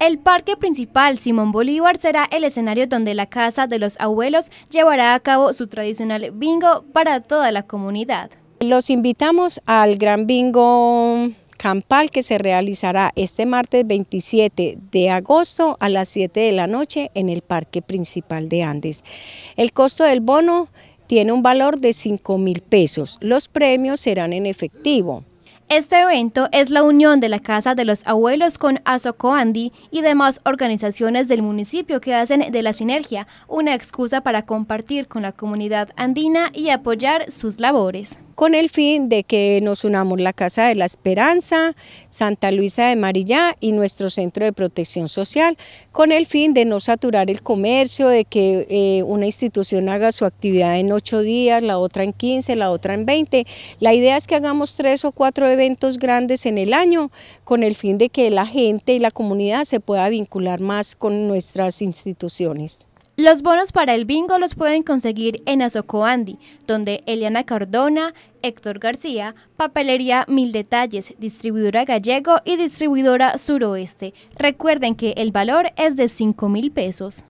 El parque principal Simón Bolívar será el escenario donde la Casa de los Abuelos llevará a cabo su tradicional bingo para toda la comunidad. Los invitamos al gran bingo campal que se realizará este martes 27 de agosto a las 7 de la noche en el parque principal de Andes. El costo del bono tiene un valor de 5 mil pesos. Los premios serán en efectivo. Este evento es la unión de la Casa de los Abuelos con Andi y demás organizaciones del municipio que hacen de la sinergia una excusa para compartir con la comunidad andina y apoyar sus labores con el fin de que nos unamos la Casa de la Esperanza, Santa Luisa de Marillá y nuestro Centro de Protección Social, con el fin de no saturar el comercio, de que eh, una institución haga su actividad en ocho días, la otra en quince, la otra en veinte. La idea es que hagamos tres o cuatro eventos grandes en el año, con el fin de que la gente y la comunidad se pueda vincular más con nuestras instituciones. Los bonos para el bingo los pueden conseguir en Azocoandi, donde Eliana Cardona, Héctor García, Papelería Mil Detalles, Distribuidora Gallego y Distribuidora Suroeste. Recuerden que el valor es de 5 mil pesos.